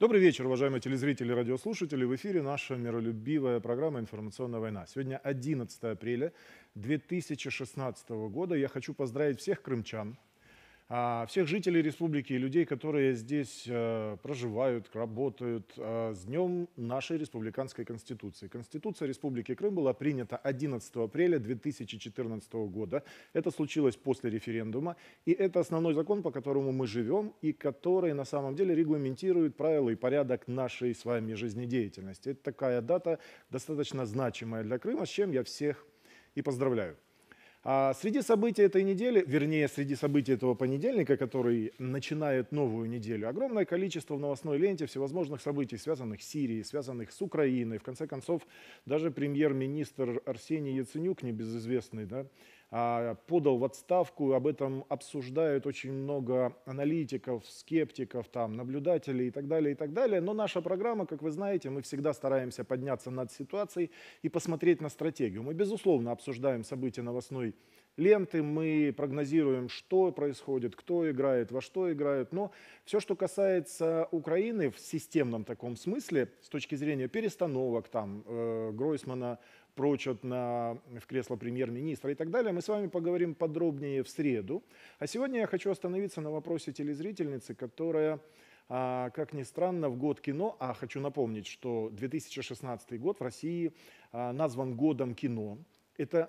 Добрый вечер, уважаемые телезрители и радиослушатели. В эфире наша миролюбивая программа «Информационная война». Сегодня 11 апреля 2016 года. Я хочу поздравить всех крымчан, а, всех жителей республики и людей, которые здесь э, проживают, работают, э, с днем нашей республиканской конституции. Конституция Республики Крым была принята 11 апреля 2014 года. Это случилось после референдума. И это основной закон, по которому мы живем, и который на самом деле регламентирует правила и порядок нашей с вами жизнедеятельности. Это такая дата, достаточно значимая для Крыма, с чем я всех и поздравляю. А среди событий этой недели, вернее, среди событий этого понедельника, который начинает новую неделю, огромное количество в новостной ленте всевозможных событий, связанных с Сирией, связанных с Украиной. В конце концов, даже премьер-министр Арсений Яценюк, небезызвестный, да, а, подал в отставку. Об этом обсуждают очень много аналитиков, скептиков, там, наблюдателей и так далее, и так далее. Но наша программа, как вы знаете, мы всегда стараемся подняться над ситуацией и посмотреть на стратегию. Мы, безусловно, обсуждаем события новостной ленты, мы прогнозируем, что происходит, кто играет, во что играют. Но все, что касается Украины в системном таком смысле, с точки зрения перестановок, там, э, Гройсмана, прочат на, в кресло премьер-министра и так далее. Мы с вами поговорим подробнее в среду. А сегодня я хочу остановиться на вопросе телезрительницы, которая, а, как ни странно, в год кино, а хочу напомнить, что 2016 год в России а, назван годом кино. Это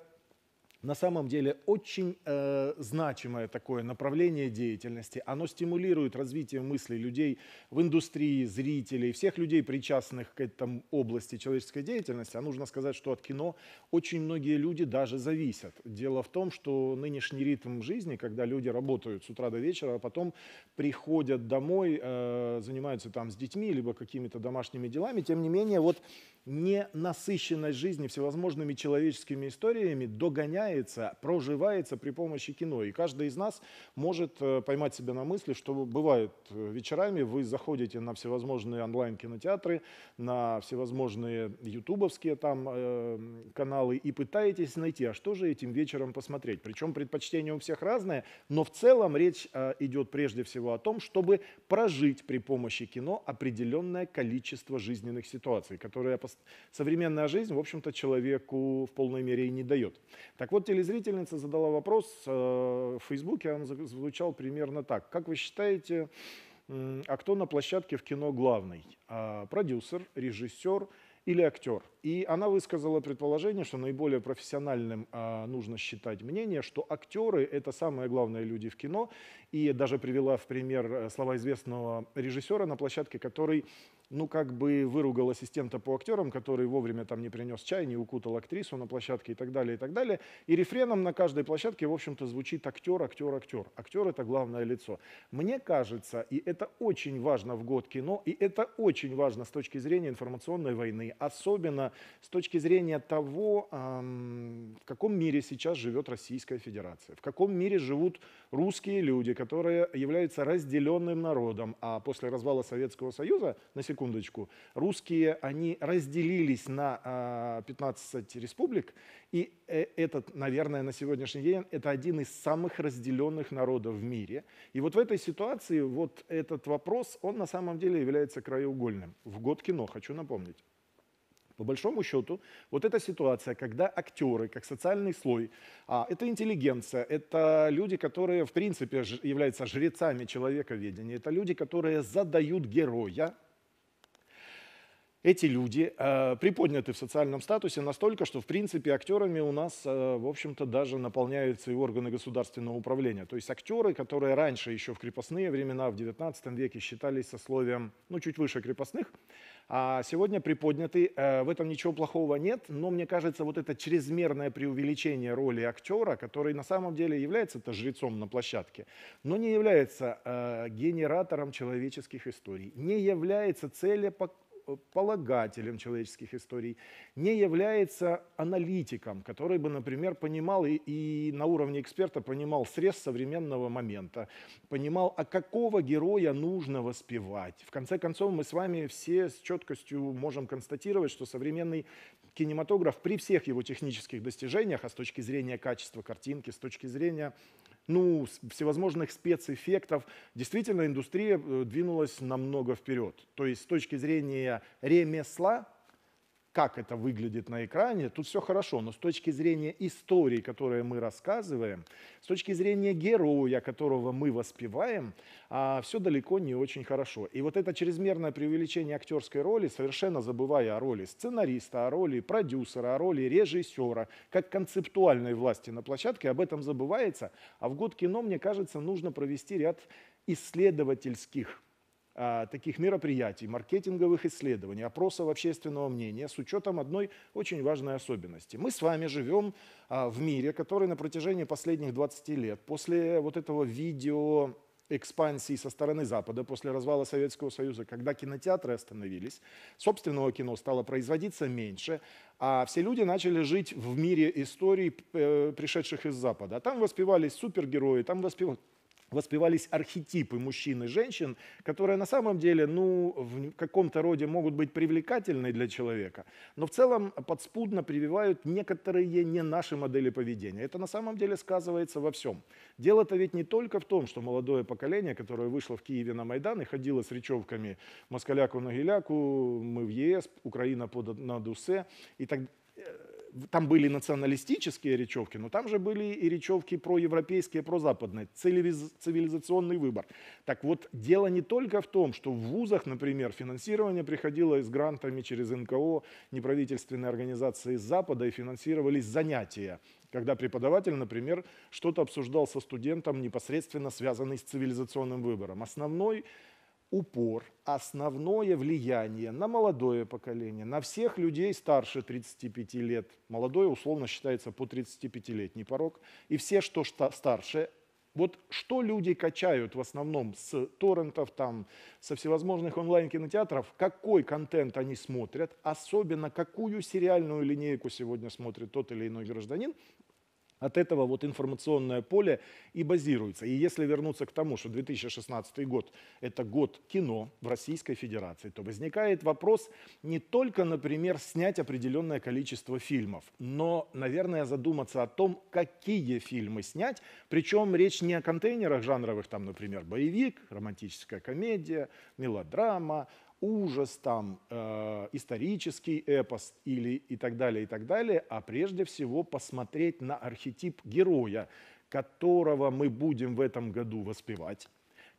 на самом деле очень э, значимое такое направление деятельности. Оно стимулирует развитие мыслей людей в индустрии, зрителей, всех людей, причастных к этому области человеческой деятельности. А нужно сказать, что от кино очень многие люди даже зависят. Дело в том, что нынешний ритм жизни, когда люди работают с утра до вечера, а потом приходят домой, э, занимаются там с детьми, либо какими-то домашними делами, тем не менее, вот ненасыщенность жизни всевозможными человеческими историями догоняется, проживается при помощи кино. И каждый из нас может э, поймать себя на мысли, что бывает э, вечерами вы заходите на всевозможные онлайн-кинотеатры, на всевозможные ютубовские там э, каналы и пытаетесь найти, а что же этим вечером посмотреть. Причем предпочтение у всех разное, но в целом речь э, идет прежде всего о том, чтобы прожить при помощи кино определенное количество жизненных ситуаций, которые я современная жизнь, в общем-то, человеку в полной мере и не дает. Так вот, телезрительница задала вопрос э, в Фейсбуке, он звучал примерно так. Как вы считаете, а кто на площадке в кино главный? А, продюсер, режиссер или актер? И она высказала предположение, что наиболее профессиональным а, нужно считать мнение, что актеры — это самые главные люди в кино. И даже привела в пример э, слова известного режиссера на площадке, который ну, как бы выругал ассистента по актерам, который вовремя там не принес чай, не укутал актрису на площадке и так далее, и так далее. И рефреном на каждой площадке, в общем-то, звучит актер, актер, актер. Актер – это главное лицо. Мне кажется, и это очень важно в год кино, и это очень важно с точки зрения информационной войны, особенно с точки зрения того, в каком мире сейчас живет Российская Федерация, в каком мире живут русские люди, которые являются разделенным народом, а после развала Советского Союза, на секунду, секундочку, русские, они разделились на 15 а, республик, и э, этот, наверное, на сегодняшний день, это один из самых разделенных народов в мире. И вот в этой ситуации вот этот вопрос, он на самом деле является краеугольным. В год кино, хочу напомнить. По большому счету, вот эта ситуация, когда актеры, как социальный слой, а, это интеллигенция, это люди, которые, в принципе, являются жрецами человековедения, это люди, которые задают героя, эти люди э, приподняты в социальном статусе настолько, что, в принципе, актерами у нас, э, в общем-то, даже наполняются и органы государственного управления. То есть актеры, которые раньше, еще в крепостные времена, в XIX веке считались сословием, ну, чуть выше крепостных, а сегодня приподняты. Э, в этом ничего плохого нет, но, мне кажется, вот это чрезмерное преувеличение роли актера, который на самом деле является-то жрецом на площадке, но не является э, генератором человеческих историй, не является целепоклонником полагателем человеческих историй, не является аналитиком, который бы, например, понимал и, и на уровне эксперта понимал срез современного момента, понимал, а какого героя нужно воспевать. В конце концов, мы с вами все с четкостью можем констатировать, что современный кинематограф при всех его технических достижениях, а с точки зрения качества картинки, с точки зрения ну, всевозможных спецэффектов, действительно индустрия э, двинулась намного вперед. То есть с точки зрения ремесла, как это выглядит на экране, тут все хорошо, но с точки зрения истории, которые мы рассказываем, с точки зрения героя, которого мы воспеваем, а, все далеко не очень хорошо. И вот это чрезмерное преувеличение актерской роли, совершенно забывая о роли сценариста, о роли продюсера, о роли режиссера, как концептуальной власти на площадке, об этом забывается. А в год кино, мне кажется, нужно провести ряд исследовательских а, таких мероприятий, маркетинговых исследований, опросов общественного мнения с учетом одной очень важной особенности. Мы с вами живем а, в мире, который на протяжении последних 20 лет после вот этого видео экспансии со стороны Запада после развала Советского Союза, когда кинотеатры остановились, собственного кино стало производиться меньше, а все люди начали жить в мире историй, э, пришедших из Запада. А там воспевались супергерои, там воспевались воспевались архетипы мужчин и женщин, которые на самом деле, ну, в каком-то роде могут быть привлекательны для человека, но в целом подспудно прививают некоторые не наши модели поведения. Это на самом деле сказывается во всем. Дело-то ведь не только в том, что молодое поколение, которое вышло в Киеве на Майдан и ходило с речевками «Москаляку на геляку», «Мы в ЕС», «Украина под, на Дусе» и так э, там были националистические речевки, но там же были и речевки проевропейские, прозападные, цивилизационный выбор. Так вот, дело не только в том, что в вузах, например, финансирование приходило из грантами через НКО, неправительственные организации из Запада, и финансировались занятия когда преподаватель, например, что-то обсуждал со студентом, непосредственно связанный с цивилизационным выбором. Основной упор, основное влияние на молодое поколение, на всех людей старше 35 лет. Молодое условно считается по 35-летний порог. И все, что старше, вот что люди качают в основном с торрентов, там, со всевозможных онлайн-кинотеатров, какой контент они смотрят, особенно какую сериальную линейку сегодня смотрит тот или иной гражданин, от этого вот информационное поле и базируется. И если вернуться к тому, что 2016 год – это год кино в Российской Федерации, то возникает вопрос не только, например, снять определенное количество фильмов, но, наверное, задуматься о том, какие фильмы снять. Причем речь не о контейнерах жанровых, там, например, боевик, романтическая комедия, мелодрама, ужас, там, э, исторический эпос или и так далее, и так далее, а прежде всего посмотреть на архетип героя, которого мы будем в этом году воспевать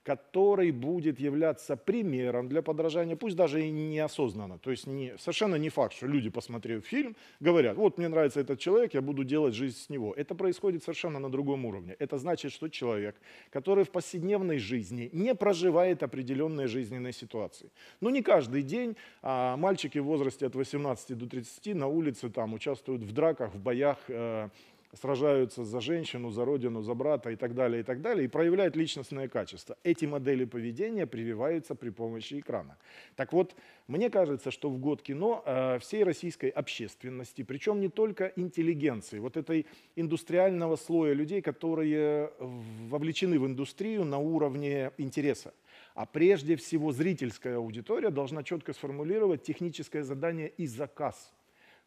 который будет являться примером для подражания, пусть даже и неосознанно. То есть не, совершенно не факт, что люди, посмотрев фильм, говорят, вот мне нравится этот человек, я буду делать жизнь с него. Это происходит совершенно на другом уровне. Это значит, что человек, который в повседневной жизни не проживает определенные жизненные ситуации. Ну не каждый день а, мальчики в возрасте от 18 до 30 на улице там участвуют в драках, в боях, э, сражаются за женщину, за родину, за брата и так далее, и так далее, и проявляют личностные качества. Эти модели поведения прививаются при помощи экрана. Так вот, мне кажется, что в год кино э, всей российской общественности, причем не только интеллигенции, вот этой индустриального слоя людей, которые э, вовлечены в индустрию на уровне интереса, а прежде всего зрительская аудитория должна четко сформулировать техническое задание и заказ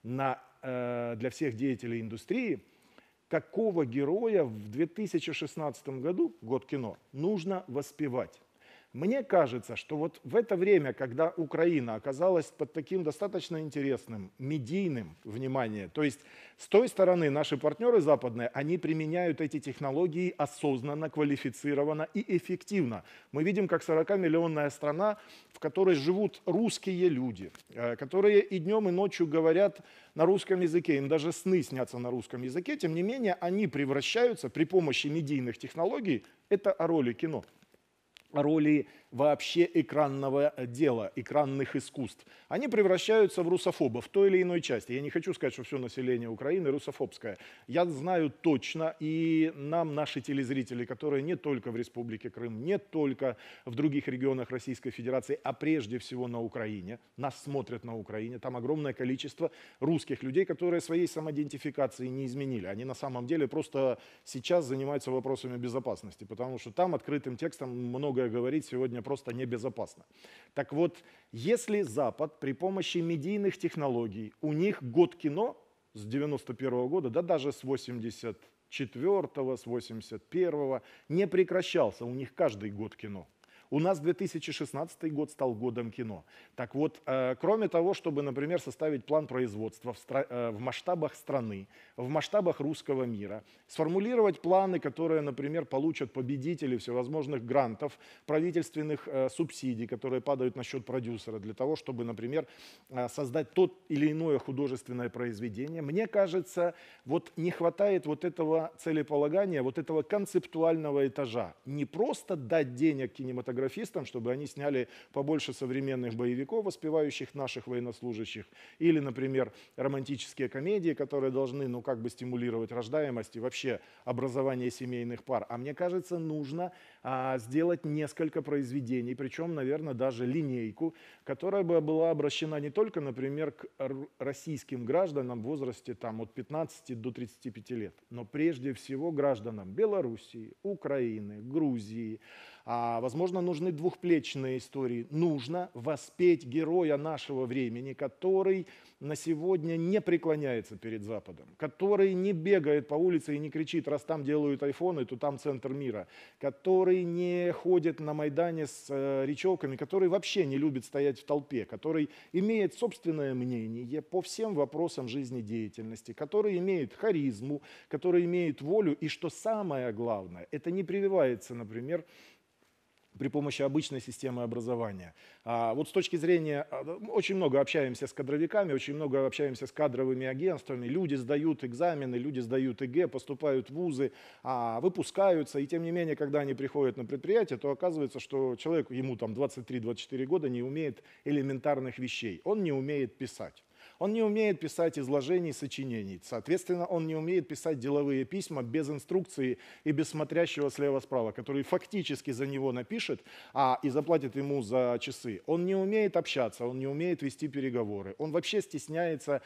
на, э, для всех деятелей индустрии – какого героя в 2016 году, год кино, нужно воспевать. Мне кажется, что вот в это время, когда Украина оказалась под таким достаточно интересным медийным вниманием, то есть с той стороны наши партнеры западные, они применяют эти технологии осознанно, квалифицированно и эффективно. Мы видим, как 40-миллионная страна, в которой живут русские люди, э, которые и днем, и ночью говорят на русском языке, им даже сны снятся на русском языке, тем не менее они превращаются при помощи медийных технологий, это о роли кино. роли вообще экранного дела, экранных искусств. Они превращаются в русофобов в той или иной части. Я не хочу сказать, что все население Украины русофобское. Я знаю точно, и нам наши телезрители, которые не только в Республике Крым, не только в других регионах Российской Федерации, а прежде всего на Украине, нас смотрят на Украине, там огромное количество русских людей, которые своей самоидентификации не изменили. Они на самом деле просто сейчас занимаются вопросами безопасности, потому что там открытым текстом многое говорить сегодня просто небезопасно. Так вот, если Запад при помощи медийных технологий, у них год кино с 91 -го года, да даже с 84 с 81 не прекращался, у них каждый год кино – у нас 2016 год стал годом кино. Так вот, э, кроме того, чтобы, например, составить план производства э, в, масштабах страны, в масштабах русского мира, сформулировать планы, которые, например, получат победители всевозможных грантов, правительственных э, субсидий, которые падают на счет продюсера, для того, чтобы, например, создать тот или иное художественное произведение, мне кажется, вот не хватает вот этого целеполагания, вот этого концептуального этажа. Не просто дать денег кинематографу, кинематографистам, чтобы они сняли побольше современных боевиков, воспевающих наших военнослужащих, или, например, романтические комедии, которые должны, ну, как бы стимулировать рождаемость и вообще образование семейных пар. А мне кажется, нужно а, сделать несколько произведений, причем, наверное, даже линейку, которая бы была обращена не только, например, к российским гражданам в возрасте там, от 15 до 35 лет, но прежде всего гражданам Белоруссии, Украины, Грузии, а, возможно, нужны двухплечные истории. Нужно воспеть героя нашего времени, который на сегодня не преклоняется перед Западом, который не бегает по улице и не кричит, раз там делают айфоны, то там центр мира, который не ходит на Майдане с э, речевками, который вообще не любит стоять в толпе, который имеет собственное мнение по всем вопросам жизнедеятельности, который имеет харизму, который имеет волю и, что самое главное, это не прививается, например, при помощи обычной системы образования. А вот с точки зрения, а, ну, очень много общаемся с кадровиками, очень много общаемся с кадровыми агентствами, люди сдают экзамены, люди сдают ЕГЭ, поступают в вузы, а, выпускаются, и тем не менее, когда они приходят на предприятие, то оказывается, что человек, ему там 23-24 года, не умеет элементарных вещей, он не умеет писать. Он не умеет писать изложений, сочинений. Соответственно, он не умеет писать деловые письма без инструкции и без смотрящего слева-справа, который фактически за него напишет а, и заплатит ему за часы. Он не умеет общаться, он не умеет вести переговоры. Он вообще стесняется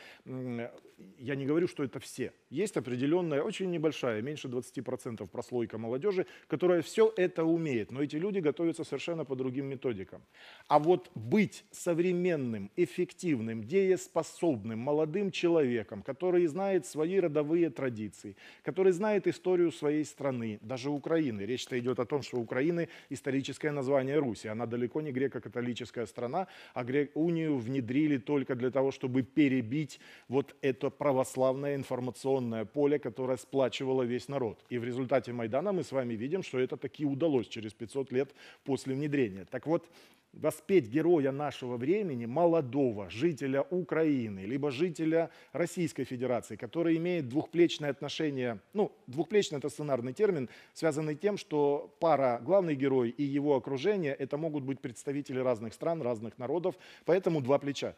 я не говорю, что это все. Есть определенная, очень небольшая, меньше 20% прослойка молодежи, которая все это умеет, но эти люди готовятся совершенно по другим методикам. А вот быть современным, эффективным, дееспособным молодым человеком, который знает свои родовые традиции, который знает историю своей страны, даже Украины. Речь-то идет о том, что Украины историческое название Руси, она далеко не греко-католическая страна, а грек унию внедрили только для того, чтобы перебить вот это это православное информационное поле, которое сплачивало весь народ. И в результате Майдана мы с вами видим, что это таки удалось через 500 лет после внедрения. Так вот, воспеть героя нашего времени, молодого жителя Украины, либо жителя Российской Федерации, который имеет двухплечное отношение, ну, двухплечный это сценарный термин, связанный тем, что пара главный герой и его окружение, это могут быть представители разных стран, разных народов, поэтому два плеча.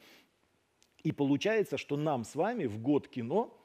И получается, что нам с вами в год кино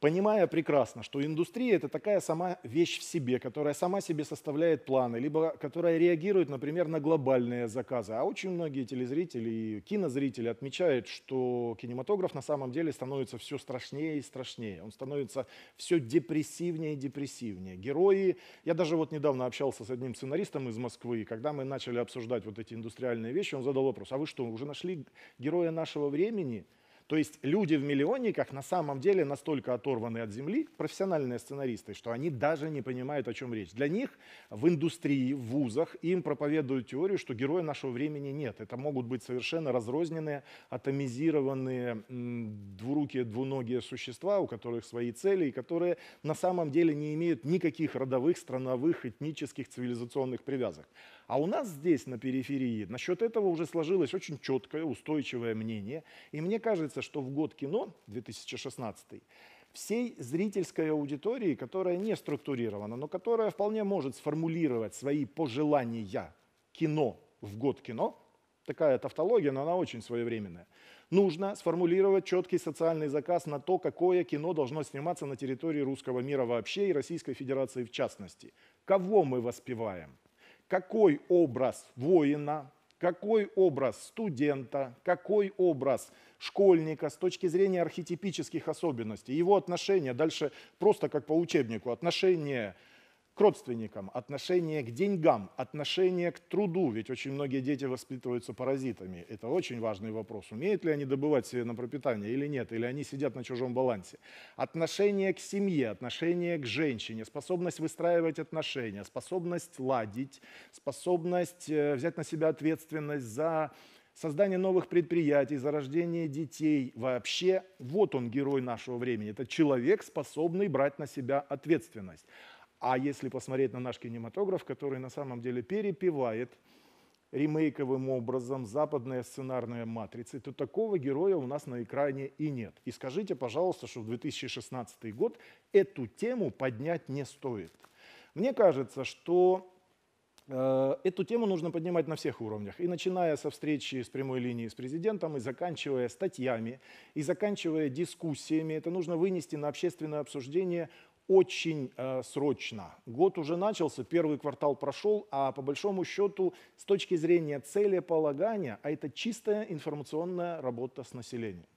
понимая прекрасно, что индустрия – это такая сама вещь в себе, которая сама себе составляет планы, либо которая реагирует, например, на глобальные заказы. А очень многие телезрители и кинозрители отмечают, что кинематограф на самом деле становится все страшнее и страшнее. Он становится все депрессивнее и депрессивнее. Герои… Я даже вот недавно общался с одним сценаристом из Москвы, и когда мы начали обсуждать вот эти индустриальные вещи, он задал вопрос, а вы что, уже нашли героя нашего времени – то есть люди в миллионниках на самом деле настолько оторваны от земли, профессиональные сценаристы, что они даже не понимают, о чем речь. Для них в индустрии, в вузах им проповедуют теорию, что героя нашего времени нет. Это могут быть совершенно разрозненные, атомизированные двурукие, двуногие существа, у которых свои цели, и которые на самом деле не имеют никаких родовых, страновых, этнических, цивилизационных привязок. А у нас здесь, на периферии, насчет этого уже сложилось очень четкое, устойчивое мнение. И мне кажется, что в год кино, 2016, всей зрительской аудитории, которая не структурирована, но которая вполне может сформулировать свои пожелания кино в год кино, такая тавтология, но она очень своевременная, нужно сформулировать четкий социальный заказ на то, какое кино должно сниматься на территории русского мира вообще и Российской Федерации в частности. Кого мы воспеваем? какой образ воина, какой образ студента, какой образ школьника с точки зрения архетипических особенностей, его отношения дальше просто как по учебнику, отношения родственникам, отношение к деньгам, отношение к труду. Ведь очень многие дети воспитываются паразитами. Это очень важный вопрос. Умеют ли они добывать себе на пропитание или нет, или они сидят на чужом балансе. Отношение к семье, отношение к женщине, способность выстраивать отношения, способность ладить, способность э, взять на себя ответственность за создание новых предприятий, за рождение детей. Вообще, вот он герой нашего времени. Это человек, способный брать на себя ответственность. А если посмотреть на наш кинематограф, который на самом деле перепевает ремейковым образом западные сценарные матрицы, то такого героя у нас на экране и нет. И скажите, пожалуйста, что в 2016 год эту тему поднять не стоит. Мне кажется, что э, Эту тему нужно поднимать на всех уровнях, и начиная со встречи с прямой линией с президентом, и заканчивая статьями, и заканчивая дискуссиями. Это нужно вынести на общественное обсуждение очень э, срочно. Год уже начался, первый квартал прошел, а по большому счету, с точки зрения целеполагания, а это чистая информационная работа с населением.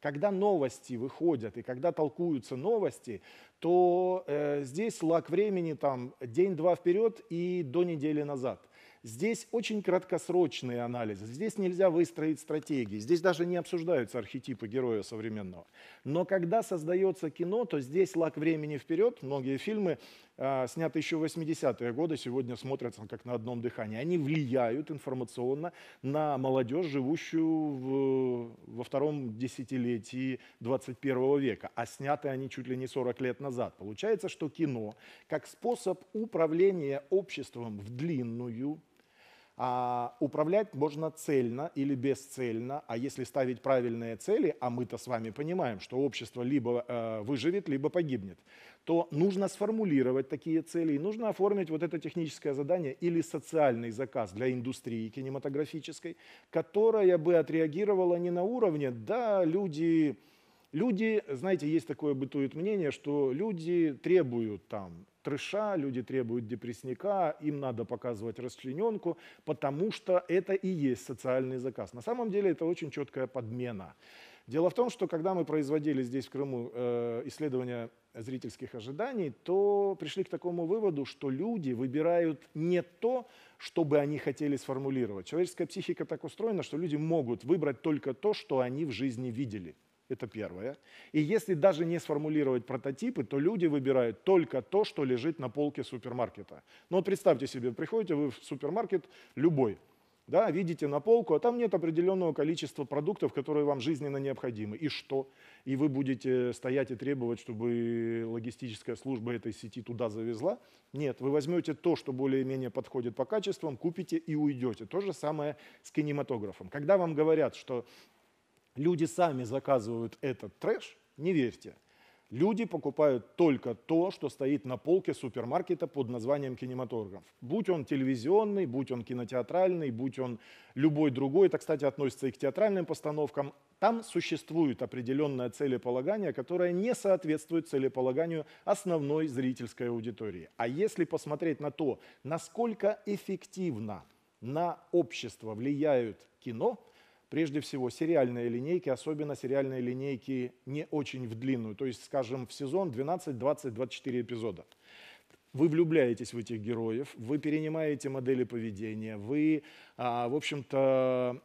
Когда новости выходят и когда толкуются новости, то э, здесь лак времени там день-два вперед и до недели назад. Здесь очень краткосрочные анализы, здесь нельзя выстроить стратегии, здесь даже не обсуждаются архетипы героя современного. Но когда создается кино, то здесь лак времени вперед. Многие фильмы, а, снятые еще в 80-е годы, сегодня смотрятся как на одном дыхании. Они влияют информационно на молодежь, живущую в, во втором десятилетии 21 века. А сняты они чуть ли не 40 лет назад. Получается, что кино как способ управления обществом в длинную, а управлять можно цельно или бесцельно, а если ставить правильные цели, а мы-то с вами понимаем, что общество либо э, выживет, либо погибнет, то нужно сформулировать такие цели и нужно оформить вот это техническое задание или социальный заказ для индустрии кинематографической, которая бы отреагировала не на уровне, да, люди... Люди, знаете, есть такое бытует мнение, что люди требуют там трэша, люди требуют депрессника, им надо показывать расчлененку, потому что это и есть социальный заказ. На самом деле это очень четкая подмена. Дело в том, что когда мы производили здесь, в Крыму, э, исследования зрительских ожиданий, то пришли к такому выводу, что люди выбирают не то, что бы они хотели сформулировать. Человеческая психика так устроена, что люди могут выбрать только то, что они в жизни видели. Это первое. И если даже не сформулировать прототипы, то люди выбирают только то, что лежит на полке супермаркета. Ну вот представьте себе, приходите вы в супермаркет любой, да, видите на полку, а там нет определенного количества продуктов, которые вам жизненно необходимы. И что? И вы будете стоять и требовать, чтобы логистическая служба этой сети туда завезла? Нет, вы возьмете то, что более-менее подходит по качествам, купите и уйдете. То же самое с кинематографом. Когда вам говорят, что Люди сами заказывают этот трэш, не верьте. Люди покупают только то, что стоит на полке супермаркета под названием кинематограф. Будь он телевизионный, будь он кинотеатральный, будь он любой другой, это, кстати, относится и к театральным постановкам, там существует определенное целеполагание, которое не соответствует целеполаганию основной зрительской аудитории. А если посмотреть на то, насколько эффективно на общество влияют кино – прежде всего сериальные линейки, особенно сериальные линейки не очень в длинную, то есть, скажем, в сезон 12, 20, 24 эпизода. Вы влюбляетесь в этих героев, вы перенимаете модели поведения, вы, а, в общем-то,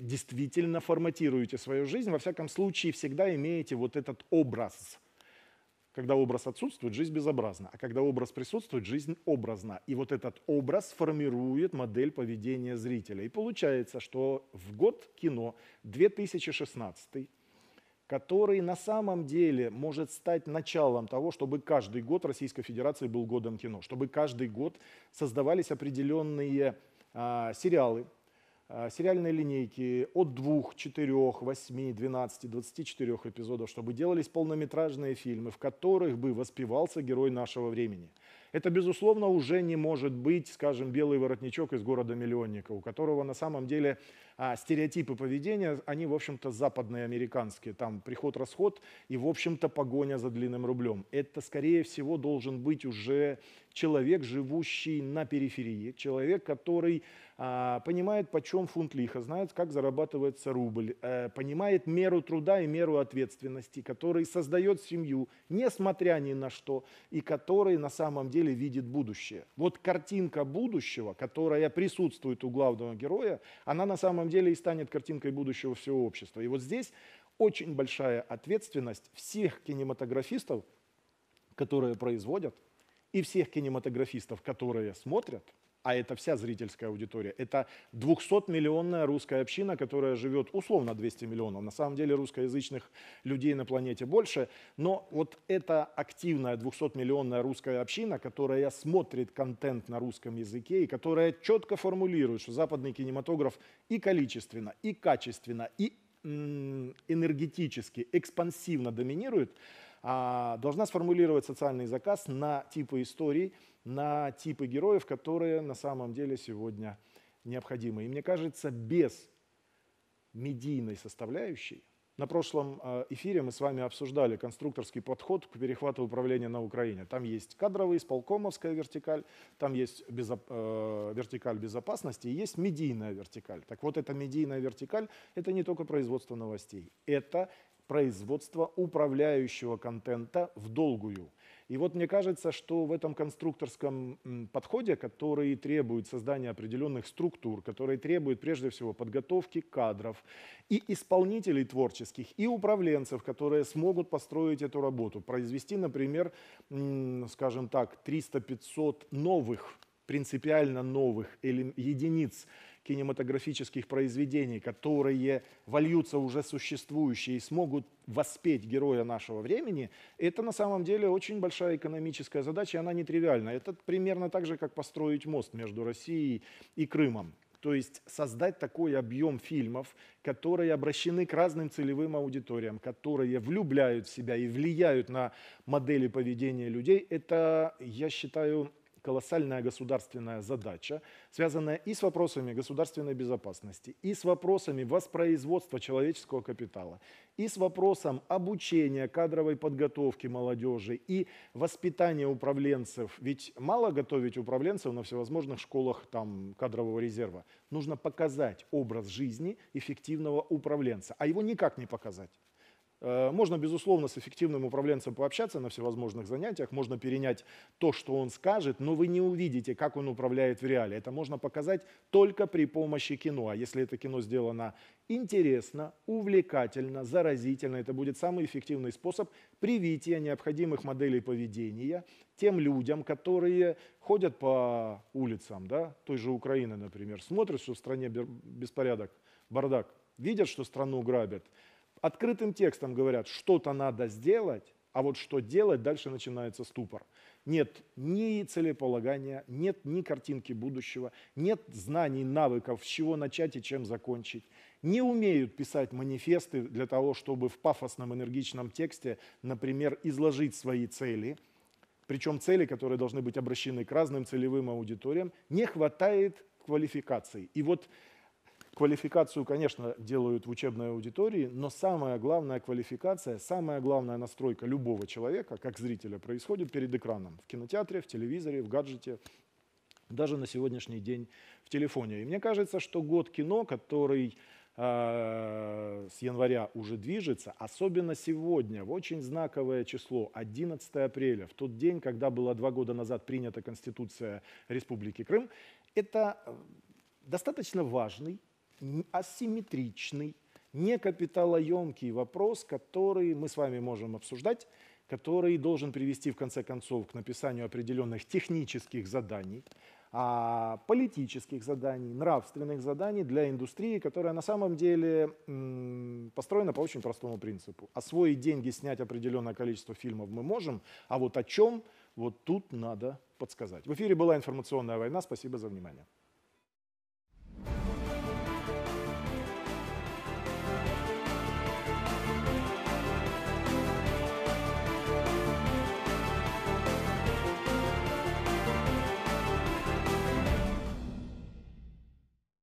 действительно форматируете свою жизнь, во всяком случае, всегда имеете вот этот образ – когда образ отсутствует, жизнь безобразна. А когда образ присутствует, жизнь образна. И вот этот образ формирует модель поведения зрителя. И получается, что в год кино 2016 который на самом деле может стать началом того, чтобы каждый год Российской Федерации был годом кино, чтобы каждый год создавались определенные а, сериалы, Э, сериальные линейки от 2, 4, 8, 12, 24 эпизодов, чтобы делались полнометражные фильмы, в которых бы воспевался герой нашего времени. Это, безусловно, уже не может быть, скажем, белый воротничок из города-миллионника, у которого на самом деле а, стереотипы поведения, они, в общем-то, западные, американские. Там приход-расход и, в общем-то, погоня за длинным рублем. Это, скорее всего, должен быть уже человек, живущий на периферии, человек, который а, понимает, почем фунт лиха, знает, как зарабатывается рубль, э, понимает меру труда и меру ответственности, который создает семью, несмотря ни на что, и который на самом деле видит будущее. Вот картинка будущего, которая присутствует у главного героя, она на самом самом деле и станет картинкой будущего всего общества. И вот здесь очень большая ответственность всех кинематографистов, которые производят, и всех кинематографистов, которые смотрят – а это вся зрительская аудитория, это 200-миллионная русская община, которая живет условно 200 миллионов, на самом деле русскоязычных людей на планете больше, но вот эта активная 200-миллионная русская община, которая смотрит контент на русском языке и которая четко формулирует, что западный кинематограф и количественно, и качественно, и энергетически, экспансивно доминирует – а, должна сформулировать социальный заказ на типы историй, на типы героев, которые на самом деле сегодня необходимы. И мне кажется, без медийной составляющей, на прошлом э, эфире мы с вами обсуждали конструкторский подход к перехвату управления на Украине. Там есть кадровый, исполкомовская вертикаль, там есть безо... э, вертикаль безопасности и есть медийная вертикаль. Так вот, эта медийная вертикаль – это не только производство новостей, это производства управляющего контента в долгую. И вот мне кажется, что в этом конструкторском подходе, который требует создания определенных структур, который требует прежде всего подготовки кадров и исполнителей творческих, и управленцев, которые смогут построить эту работу, произвести, например, скажем так, 300-500 новых принципиально новых единиц кинематографических произведений, которые вольются уже существующие и смогут воспеть героя нашего времени, это на самом деле очень большая экономическая задача, и она нетривиальна. Это примерно так же, как построить мост между Россией и Крымом. То есть создать такой объем фильмов, которые обращены к разным целевым аудиториям, которые влюбляют в себя и влияют на модели поведения людей, это, я считаю, колоссальная государственная задача, связанная и с вопросами государственной безопасности, и с вопросами воспроизводства человеческого капитала, и с вопросом обучения, кадровой подготовки молодежи и воспитания управленцев. Ведь мало готовить управленцев на всевозможных школах там, кадрового резерва. Нужно показать образ жизни эффективного управленца, а его никак не показать. Э, можно, безусловно, с эффективным управленцем пообщаться на всевозможных занятиях, можно перенять то, что он скажет, но вы не увидите, как он управляет в реале. Это можно показать только при помощи кино. А если это кино сделано интересно, увлекательно, заразительно, это будет самый эффективный способ привития необходимых моделей поведения тем людям, которые ходят по улицам да, той же Украины, например, смотрят, что в стране беспорядок, бардак, видят, что страну грабят – открытым текстом говорят, что-то надо сделать, а вот что делать, дальше начинается ступор. Нет ни целеполагания, нет ни картинки будущего, нет знаний, навыков, с чего начать и чем закончить. Не умеют писать манифесты для того, чтобы в пафосном энергичном тексте, например, изложить свои цели – причем цели, которые должны быть обращены к разным целевым аудиториям, не хватает квалификации. И вот Квалификацию, конечно, делают в учебной аудитории, но самая главная квалификация, самая главная настройка любого человека, как зрителя, происходит перед экраном. В кинотеатре, в телевизоре, в гаджете, даже на сегодняшний день в телефоне. И мне кажется, что год кино, который э, с января уже движется, особенно сегодня, в очень знаковое число, 11 апреля, в тот день, когда была два года назад принята Конституция Республики Крым, это э, достаточно важный асимметричный, некапиталоемкий вопрос, который мы с вами можем обсуждать, который должен привести в конце концов к написанию определенных технических заданий, а, политических заданий, нравственных заданий для индустрии, которая на самом деле построена по очень простому принципу. Освоить деньги, снять определенное количество фильмов мы можем, а вот о чем, вот тут надо подсказать. В эфире была информационная война. Спасибо за внимание.